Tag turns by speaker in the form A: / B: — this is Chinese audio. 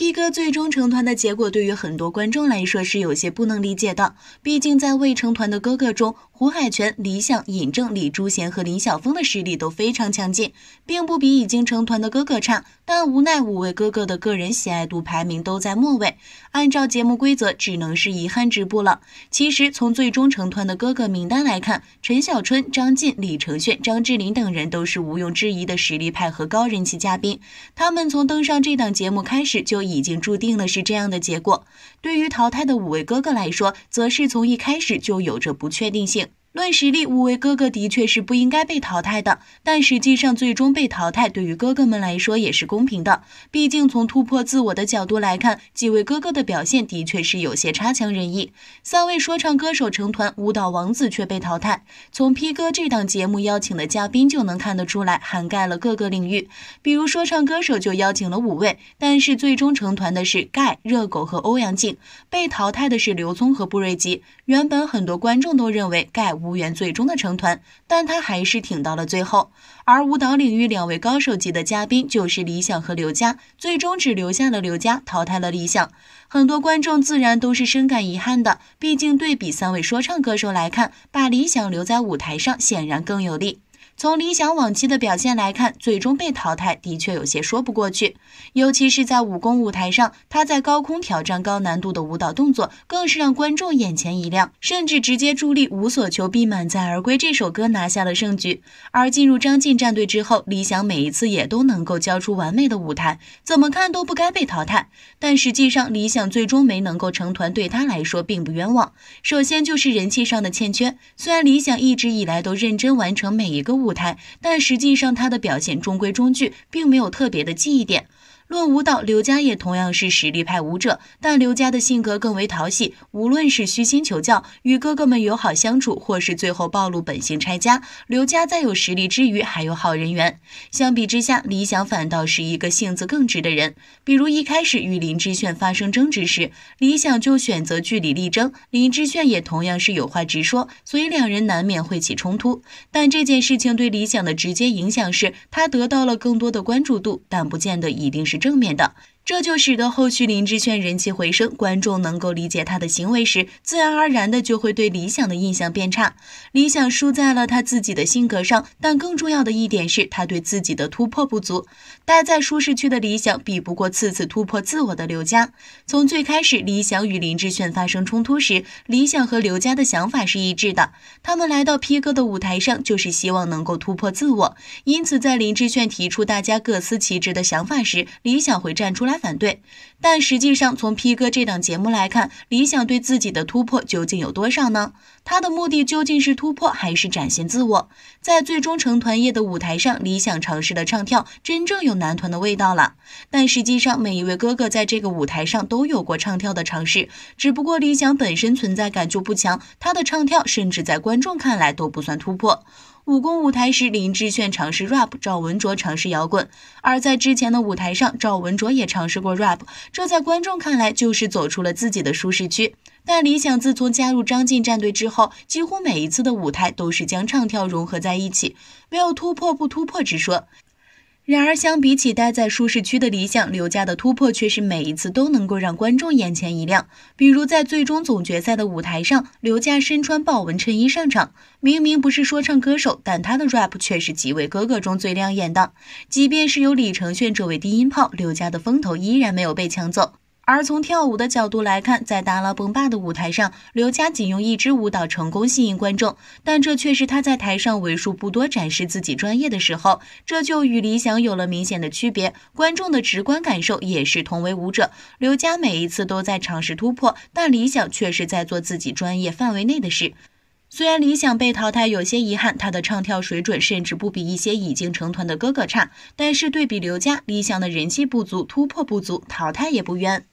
A: P 哥最终成团的结果，对于很多观众来说是有些不能理解的。毕竟在未成团的哥哥中，胡海泉、李响、尹正、李朱贤和林晓峰的实力都非常强劲，并不比已经成团的哥哥差。但无奈五位哥哥的个人喜爱度排名都在末尾，按照节目规则，只能是遗憾止步了。其实从最终成团的哥哥名单来看，陈小春、张晋、李承铉、张智霖等人都是毋庸置疑的实力派和高人气嘉宾。他们从登上这档节目开始就已已经注定了是这样的结果。对于淘汰的五位哥哥来说，则是从一开始就有着不确定性。论实力，五位哥哥的确是不应该被淘汰的，但实际上最终被淘汰，对于哥哥们来说也是公平的。毕竟从突破自我的角度来看，几位哥哥的表现的确是有些差强人意。三位说唱歌手成团，舞蹈王子却被淘汰。从 P 哥这档节目邀请的嘉宾就能看得出来，涵盖了各个领域，比如说唱歌手就邀请了五位，但是最终成团的是盖、热狗和欧阳靖，被淘汰的是刘聪和布瑞吉。原本很多观众都认为盖。无缘最终的成团，但他还是挺到了最后。而舞蹈领域两位高手级的嘉宾就是李想和刘佳，最终只留下了刘佳，淘汰了李想。很多观众自然都是深感遗憾的，毕竟对比三位说唱歌手来看，把李想留在舞台上显然更有利。从李想往期的表现来看，最终被淘汰的确有些说不过去。尤其是在武功舞台上，他在高空挑战高难度的舞蹈动作，更是让观众眼前一亮，甚至直接助力《无所求必满载而归》这首歌拿下了胜局。而进入张晋战队之后，李想每一次也都能够交出完美的舞台，怎么看都不该被淘汰。但实际上，李想最终没能够成团，对他来说并不冤枉。首先就是人气上的欠缺，虽然李想一直以来都认真完成每一个舞。舞台，但实际上他的表现中规中矩，并没有特别的记忆点。论舞蹈，刘佳也同样是实力派舞者，但刘佳的性格更为讨喜。无论是虚心求教、与哥哥们友好相处，或是最后暴露本性拆家，刘佳再有实力之余，还有好人缘。相比之下，李想反倒是一个性子更直的人。比如一开始与林志炫发生争执时，李想就选择据理力争，林志炫也同样是有话直说，所以两人难免会起冲突。但这件事情对李想的直接影响是他得到了更多的关注度，但不见得一定是。正面的。这就使得后续林志炫人气回升，观众能够理解他的行为时，自然而然的就会对理想的印象变差。理想输在了他自己的性格上，但更重要的一点是他对自己的突破不足。待在舒适区的理想比不过次次突破自我的刘佳。从最开始理想与林志炫发生冲突时，理想和刘佳的想法是一致的，他们来到 P 哥的舞台上就是希望能够突破自我。因此，在林志炫提出大家各司其职的想法时，理想会站出来。他反对，但实际上从 P 哥这档节目来看，理想对自己的突破究竟有多少呢？他的目的究竟是突破还是展现自我？在最终成团夜的舞台上，理想尝试的唱跳真正有男团的味道了。但实际上，每一位哥哥在这个舞台上都有过唱跳的尝试，只不过理想本身存在感就不强，他的唱跳甚至在观众看来都不算突破。武功舞台时，林志炫尝试 rap，赵文卓尝试摇滚；而在之前的舞台上，赵文卓也尝试过 rap，这在观众看来就是走出了自己的舒适区。但李想自从加入张晋战队之后，几乎每一次的舞台都是将唱跳融合在一起，没有突破不突破之说。然而，相比起待在舒适区的理想，刘佳的突破却是每一次都能够让观众眼前一亮。比如在最终总决赛的舞台上，刘佳身穿豹纹衬衣上场，明明不是说唱歌手，但他的 rap 却是几位哥哥中最亮眼的。即便是有李承铉这位低音炮，刘佳的风头依然没有被抢走。而从跳舞的角度来看，在达拉崩吧的舞台上，刘佳仅用一支舞蹈成功吸引观众，但这却是他在台上为数不多展示自己专业的时候，这就与理想有了明显的区别。观众的直观感受也是，同为舞者，刘佳每一次都在尝试突破，但理想却是在做自己专业范围内的事。虽然李想被淘汰有些遗憾，他的唱跳水准甚至不比一些已经成团的哥哥差，但是对比刘佳，李想的人气不足、突破不足、淘汰也不冤。